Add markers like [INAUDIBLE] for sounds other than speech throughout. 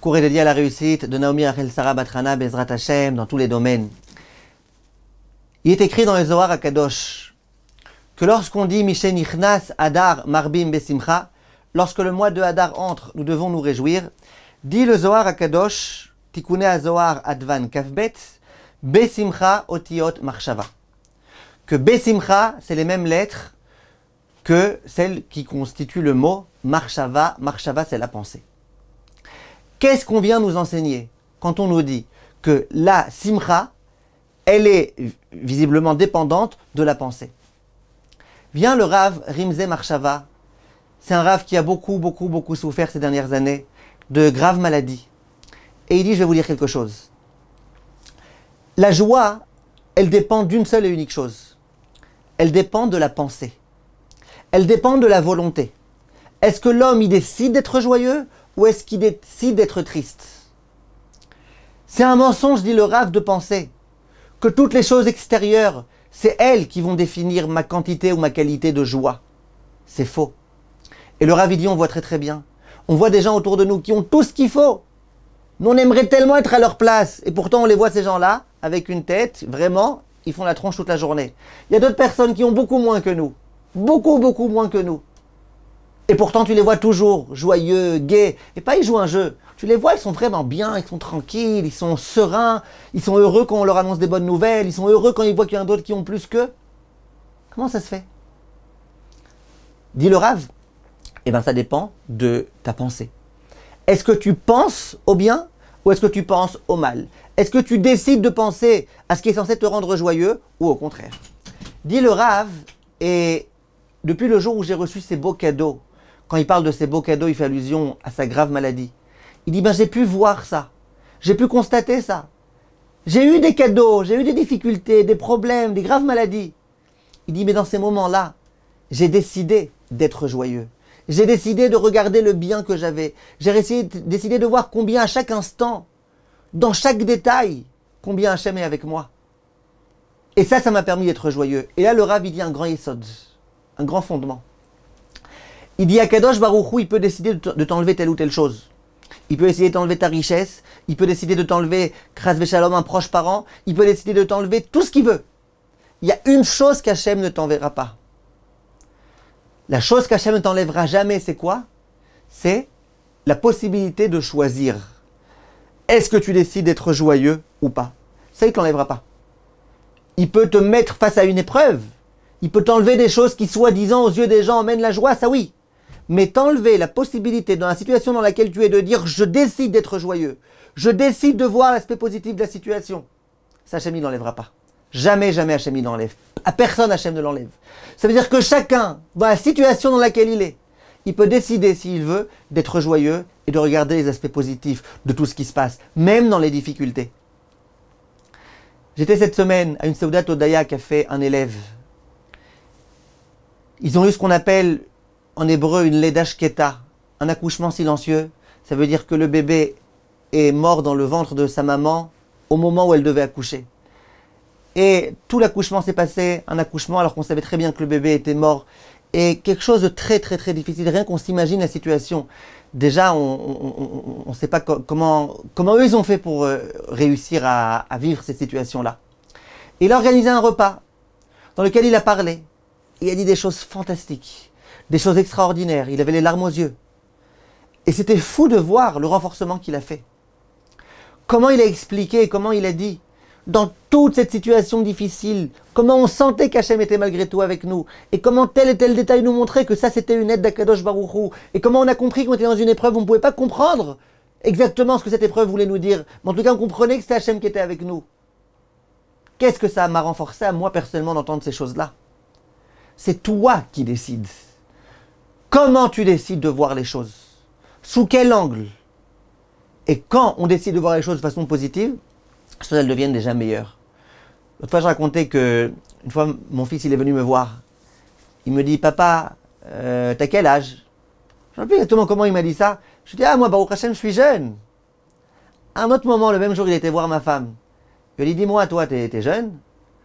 cour est dédié à la réussite de Naomi Achel, Sarah Batrana Bezrat Hashem dans tous les domaines. Il est écrit dans le Zohar à que lorsqu'on dit Mishen Adar Marbim Besimcha, lorsque le mois de Hadar entre, nous devons nous réjouir. Dit le Zohar à Kadosh, Azohar Advan Kafbet, Besimcha Otiot Marshava. Que Besimcha, c'est les mêmes lettres que celles qui constituent le mot Marshava. Marshava, c'est la pensée. Qu'est-ce qu'on vient nous enseigner quand on nous dit que la simcha, elle est visiblement dépendante de la pensée Vient le Rav Rimze Marshava. C'est un Rav qui a beaucoup, beaucoup, beaucoup souffert ces dernières années de graves maladies. Et il dit, je vais vous dire quelque chose. La joie, elle dépend d'une seule et unique chose. Elle dépend de la pensée. Elle dépend de la volonté. Est-ce que l'homme, il décide d'être joyeux ou est-ce qu'il décide d'être triste C'est un mensonge, dit le rave de penser que toutes les choses extérieures, c'est elles qui vont définir ma quantité ou ma qualité de joie. C'est faux. Et le rave dit, on voit très très bien. On voit des gens autour de nous qui ont tout ce qu'il faut. Nous, on aimerait tellement être à leur place. Et pourtant, on les voit, ces gens-là, avec une tête, vraiment, ils font la tronche toute la journée. Il y a d'autres personnes qui ont beaucoup moins que nous. Beaucoup, beaucoup moins que nous. Et pourtant, tu les vois toujours joyeux, gais. Et pas, ils jouent un jeu. Tu les vois, ils sont vraiment bien, ils sont tranquilles, ils sont sereins, ils sont heureux quand on leur annonce des bonnes nouvelles, ils sont heureux quand ils voient qu'il y en a d'autres qui ont plus qu'eux. Comment ça se fait dis le rave. Eh bien, ça dépend de ta pensée. Est-ce que tu penses au bien ou est-ce que tu penses au mal Est-ce que tu décides de penser à ce qui est censé te rendre joyeux ou au contraire dis le rave, et depuis le jour où j'ai reçu ces beaux cadeaux quand il parle de ses beaux cadeaux, il fait allusion à sa grave maladie. Il dit, ben j'ai pu voir ça, j'ai pu constater ça. J'ai eu des cadeaux, j'ai eu des difficultés, des problèmes, des graves maladies. Il dit, mais dans ces moments-là, j'ai décidé d'être joyeux. J'ai décidé de regarder le bien que j'avais. J'ai décidé de voir combien à chaque instant, dans chaque détail, combien Hachem est avec moi. Et ça, ça m'a permis d'être joyeux. Et là, le Rav, il dit un grand yesod, un grand fondement. Il dit à Kadosh Baruchou, il peut décider de t'enlever telle ou telle chose. Il peut essayer de t'enlever ta richesse, il peut décider de t'enlever Krasve Shalom, un proche parent, il peut décider de t'enlever tout ce qu'il veut. Il y a une chose qu'Hachem ne t'enverra pas. La chose qu'Hachem ne t'enlèvera jamais, c'est quoi C'est la possibilité de choisir. Est-ce que tu décides d'être joyeux ou pas Ça, il ne t'enlèvera pas. Il peut te mettre face à une épreuve. Il peut t'enlever des choses qui, soi-disant, aux yeux des gens, emmènent la joie, ça oui mais t'enlever la possibilité dans la situation dans laquelle tu es de dire je décide d'être joyeux, je décide de voir l'aspect positif de la situation, ça Hachem il n'enlèvera pas. Jamais, jamais Hachem il n'enlève. À personne Hachem ne l'enlève. Ça veut dire que chacun, dans la situation dans laquelle il est, il peut décider, s'il veut, d'être joyeux et de regarder les aspects positifs de tout ce qui se passe, même dans les difficultés. J'étais cette semaine à une Saoudat Odaya a fait un élève. Ils ont eu ce qu'on appelle en hébreu une shketa, un accouchement silencieux. Ça veut dire que le bébé est mort dans le ventre de sa maman au moment où elle devait accoucher. Et tout l'accouchement s'est passé, un accouchement alors qu'on savait très bien que le bébé était mort. Et quelque chose de très très très difficile, rien qu'on s'imagine la situation. Déjà, on ne sait pas comment, comment eux ils ont fait pour euh, réussir à, à vivre cette situation-là. Il a organisé un repas dans lequel il a parlé. Il a dit des choses fantastiques des choses extraordinaires. Il avait les larmes aux yeux. Et c'était fou de voir le renforcement qu'il a fait. Comment il a expliqué, comment il a dit, dans toute cette situation difficile, comment on sentait qu'Hachem était malgré tout avec nous, et comment tel et tel détail nous montrait que ça c'était une aide d'Akadosh Baruchou, et comment on a compris qu'on était dans une épreuve, on ne pouvait pas comprendre exactement ce que cette épreuve voulait nous dire, mais en tout cas on comprenait que c'était Hachem qui était avec nous. Qu'est-ce que ça m'a renforcé à moi personnellement d'entendre ces choses-là C'est toi qui décides. Comment tu décides de voir les choses Sous quel angle Et quand on décide de voir les choses de façon positive, elles deviennent déjà meilleures. L'autre fois, je racontais que, une fois, mon fils, il est venu me voir. Il me dit, papa, euh, t'as quel âge Je ne sais plus exactement comment il m'a dit ça. Je lui ah, moi, Baruch Hashem, je suis jeune. À un autre moment, le même jour, il était voir ma femme. Je lui dit, dis-moi, toi, t'es es jeune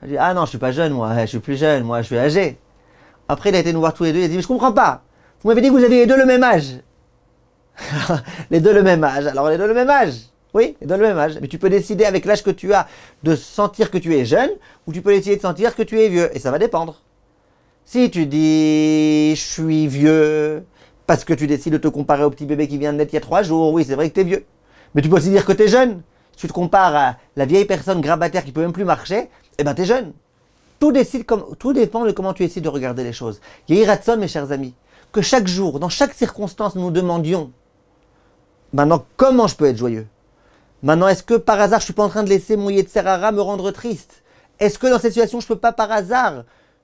Elle dit, ah non, je suis pas jeune, moi, je suis plus jeune, moi, je suis âgé. Après, il a été nous voir tous les deux, il a dit, mais je comprends pas. Vous m'avez dit que vous aviez les deux le même âge. [LAUGHS] les deux le même âge. Alors les deux le même âge. Oui, les deux le même âge. Mais tu peux décider avec l'âge que tu as de sentir que tu es jeune ou tu peux décider de sentir que tu es vieux. Et ça va dépendre. Si tu dis je suis vieux parce que tu décides de te comparer au petit bébé qui vient de naître il y a trois jours, oui, c'est vrai que tu es vieux. Mais tu peux aussi dire que tu es jeune. Si tu te compares à la vieille personne grabataire qui peut même plus marcher, eh ben tu es jeune. Tout, dépend de comment tu décides de regarder les choses. ratson mes chers amis que chaque jour, dans chaque circonstance, nous demandions maintenant comment je peux être joyeux Maintenant, est-ce que par hasard, je suis pas en train de laisser mon serrara me rendre triste Est-ce que dans cette situation, je peux pas par hasard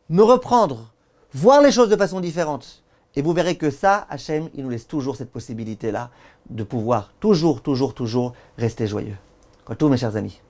me reprendre, voir les choses de façon différente Et vous verrez que ça, Hachem, il nous laisse toujours cette possibilité-là de pouvoir toujours, toujours, toujours rester joyeux. quoi tout, mes chers amis.